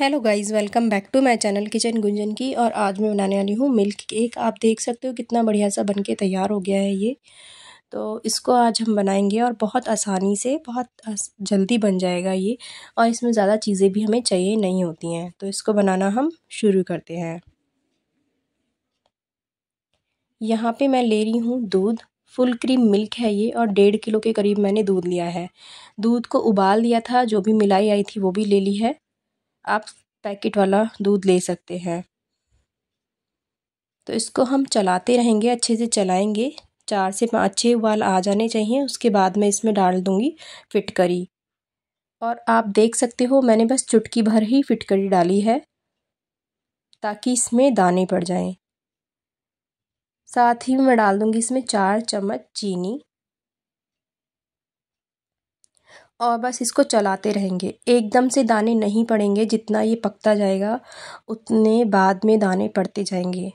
hello guys welcome back to my channel kitchen Gunjan की और आज मैं बनाने वाली हूँ मिल्क केक आप देख सकते हो कितना बढ़िया सा बनके तैयार हो गया है ये तो इसको आज हम बनाएंगे और बहुत आसानी से बहुत जल्दी बन जाएगा ये और इसमें ज़्यादा चीज़ें भी हमें चाहिए नहीं होती हैं तो इसको बनाना हम शुरू करते हैं यहाँ पर मैं ले रही हूँ दूध फुल क्रीम मिल्क है ये और डेढ़ किलो के करीब मैंने दूध लिया है दूध को उबाल दिया था जो भी मिलाई आई थी वो भी ले ली है आप पैकेट वाला दूध ले सकते हैं तो इसको हम चलाते रहेंगे अच्छे से चलाएंगे चार से पाँच अच्छे उबाल आ जाने चाहिए उसके बाद मैं इसमें डाल दूँगी फिटकरी और आप देख सकते हो मैंने बस चुटकी भर ही फिटकरी डाली है ताकि इसमें दाने पड़ जाएं साथ ही मैं डाल दूँगी इसमें चार चम्मच चीनी और बस इसको चलाते रहेंगे एकदम से दाने नहीं पड़ेंगे जितना ये पकता जाएगा उतने बाद में दाने पड़ते जाएंगे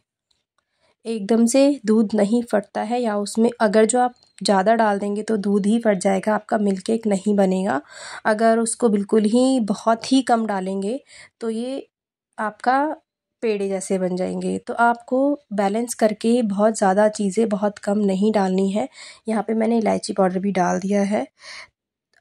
एकदम से दूध नहीं फटता है या उसमें अगर जो आप ज़्यादा डाल देंगे तो दूध ही फट जाएगा आपका मिल्क केक नहीं बनेगा अगर उसको बिल्कुल ही बहुत ही कम डालेंगे तो ये आपका पेड़े जैसे बन जाएंगे तो आपको बैलेंस करके बहुत ज़्यादा चीज़ें बहुत कम नहीं डालनी है यहाँ पे मैंने इलायची पाउडर भी डाल दिया है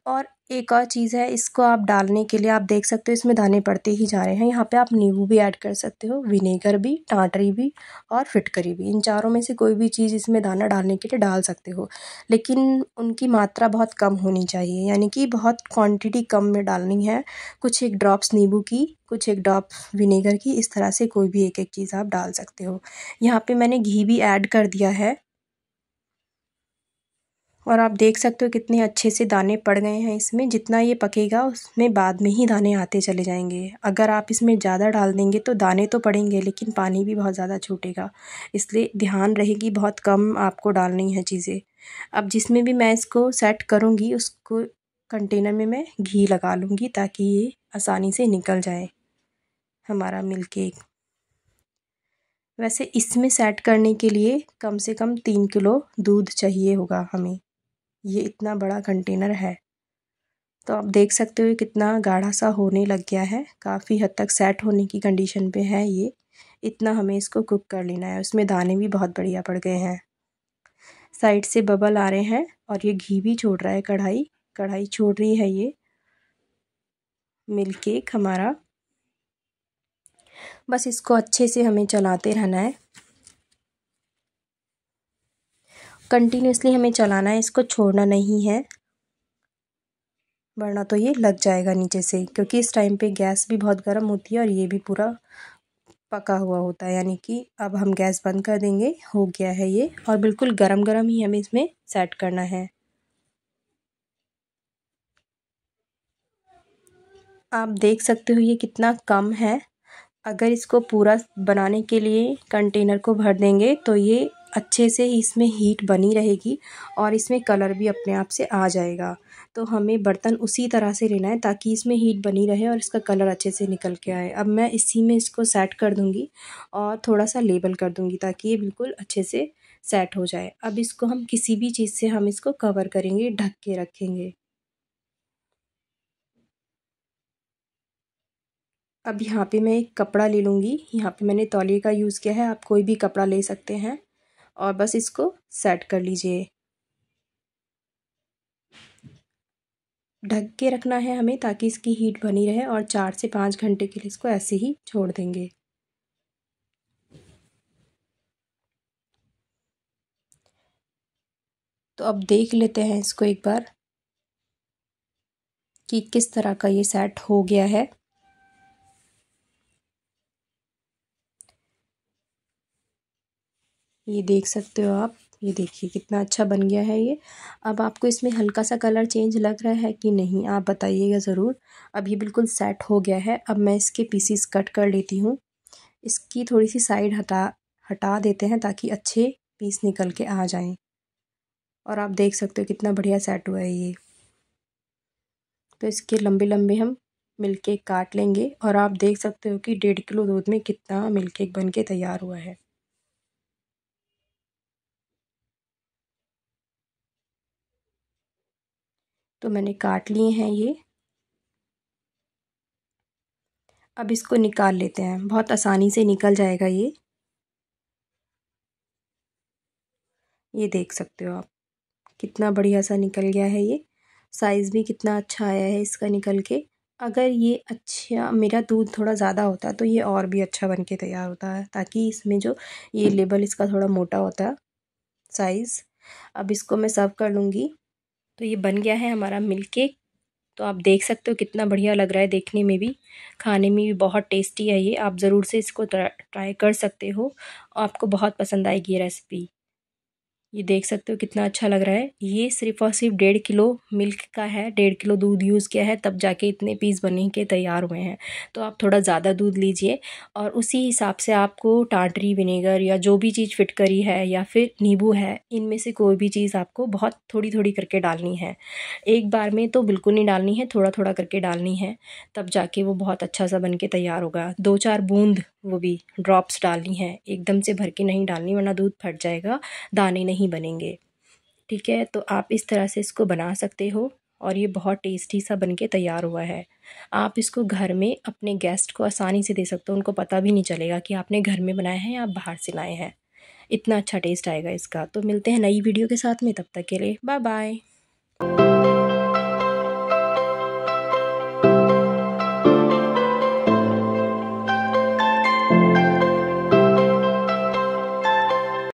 और एक और चीज़ है इसको आप डालने के लिए आप देख सकते हो इसमें दाने पड़ते ही जा रहे हैं यहाँ पे आप नींबू भी ऐड कर सकते हो विनेगर भी टाटरी भी और फिटकरी भी इन चारों में से कोई भी चीज़ इसमें दाना डालने के लिए डाल सकते हो लेकिन उनकी मात्रा बहुत कम होनी चाहिए यानी कि बहुत क्वांटिटी कम में डालनी है कुछ एक ड्रॉप्स नींबू की कुछ एक ड्रॉप विनेगर की इस तरह से कोई भी एक एक चीज़ आप डाल सकते हो यहाँ पे मैंने घी भी ऐड कर दिया है और आप देख सकते हो कितने अच्छे से दाने पड़ गए हैं इसमें जितना ये पकेगा उसमें बाद में ही दाने आते चले जाएंगे अगर आप इसमें ज़्यादा डाल देंगे तो दाने तो पड़ेंगे लेकिन पानी भी बहुत ज़्यादा छूटेगा इसलिए ध्यान रहेगी बहुत कम आपको डालनी है चीज़ें अब जिसमें भी मैं इसको सेट करूँगी उसको कंटेनर में मैं घी लगा लूँगी ताकि ये आसानी से निकल जाए हमारा मिल्क केक वैसे इसमें सेट करने के लिए कम से कम तीन किलो दूध चाहिए होगा हमें ये इतना बड़ा कंटेनर है तो आप देख सकते हो कितना गाढ़ा सा होने लग गया है काफ़ी हद तक सेट होने की कंडीशन पे है ये इतना हमें इसको कुक कर लेना है उसमें दाने भी बहुत बढ़िया पड़ गए हैं साइड से बबल आ रहे हैं और ये घी भी छोड़ रहा है कढ़ाई कढ़ाई छोड़ रही है ये मिल्क केक हमारा बस इसको अच्छे से हमें चलाते रहना है कंटिन्यूसली हमें चलाना है इसको छोड़ना नहीं है वरना तो ये लग जाएगा नीचे से क्योंकि इस टाइम पे गैस भी बहुत गर्म होती है और ये भी पूरा पका हुआ होता है यानी कि अब हम गैस बंद कर देंगे हो गया है ये और बिल्कुल गरम गरम ही हमें इसमें सेट करना है आप देख सकते हो ये कितना कम है अगर इसको पूरा बनाने के लिए कंटेनर को भर देंगे तो ये अच्छे से इसमें हीट बनी रहेगी और इसमें कलर भी अपने आप से आ जाएगा तो हमें बर्तन उसी तरह से लेना है ताकि इसमें हीट बनी रहे और इसका कलर अच्छे से निकल के आए अब मैं इसी में इसको सेट कर दूँगी और थोड़ा सा लेबल कर दूँगी ताकि ये बिल्कुल अच्छे से सेट हो जाए अब इसको हम किसी भी चीज़ से हम इसको कवर करेंगे ढक के रखेंगे अब यहाँ पे मैं एक कपड़ा ले लूँगी यहाँ पे मैंने तौलिए का यूज़ किया है आप कोई भी कपड़ा ले सकते हैं और बस इसको सेट कर लीजिए ढक के रखना है हमें ताकि इसकी हीट बनी रहे और चार से पाँच घंटे के लिए इसको ऐसे ही छोड़ देंगे तो अब देख लेते हैं इसको एक बार कि किस तरह का ये सेट हो गया है ये देख सकते हो आप ये देखिए कितना अच्छा बन गया है ये अब आपको इसमें हल्का सा कलर चेंज लग रहा है कि नहीं आप बताइएगा ज़रूर अब ये बिल्कुल सेट हो गया है अब मैं इसके पीसीस कट कर लेती हूँ इसकी थोड़ी सी साइड हटा हटा देते हैं ताकि अच्छे पीस निकल के आ जाएं और आप देख सकते हो कितना बढ़िया सेट हुआ है ये तो इसके लंबे लंबे हम मिल्क केक काट लेंगे और आप देख सकते हो कि डेढ़ किलो दूध में कितना मिल्क केक बन के तैयार हुआ है तो मैंने काट लिए हैं ये अब इसको निकाल लेते हैं बहुत आसानी से निकल जाएगा ये ये देख सकते हो आप कितना बढ़िया सा निकल गया है ये साइज़ भी कितना अच्छा आया है इसका निकल के अगर ये अच्छा मेरा दूध थोड़ा ज़्यादा होता तो ये और भी अच्छा बन के तैयार होता है ताकि इसमें जो ये लेबल इसका थोड़ा मोटा होता है साइज़ अब इसको मैं सर्व कर लूँगी तो ये बन गया है हमारा मिल्क केक तो आप देख सकते हो कितना बढ़िया लग रहा है देखने में भी खाने में भी बहुत टेस्टी है ये आप ज़रूर से इसको ट्राई कर सकते हो आपको बहुत पसंद आएगी ये रेसिपी ये देख सकते हो कितना अच्छा लग रहा है ये सिर्फ और सिर्फ डेढ़ किलो मिल्क का है डेढ़ किलो दूध यूज़ किया है तब जाके इतने पीस बने के तैयार हुए हैं तो आप थोड़ा ज़्यादा दूध लीजिए और उसी हिसाब से आपको टाटरी विनेगर या जो भी चीज़ फिट करी है या फिर नींबू है इनमें से कोई भी चीज़ आपको बहुत थोड़ी थोड़ी करके डालनी है एक बार में तो बिल्कुल नहीं डालनी है थोड़ा थोड़ा करके डालनी है तब जाके वो बहुत अच्छा सा बन के तैयार होगा दो चार बूंद वो भी ड्रॉप्स डालनी है एकदम से भर के नहीं डालनी वरना दूध फट जाएगा दाने नहीं नहीं बनेंगे ठीक है तो आप इस तरह से इसको बना सकते हो और ये बहुत टेस्टी सा बन के तैयार हुआ है आप इसको घर में अपने गेस्ट को आसानी से दे सकते हो उनको पता भी नहीं चलेगा कि आपने घर में बनाया है या बाहर से लाए हैं इतना अच्छा टेस्ट आएगा इसका तो मिलते हैं नई वीडियो के साथ में तब तक के लिए बाय बाय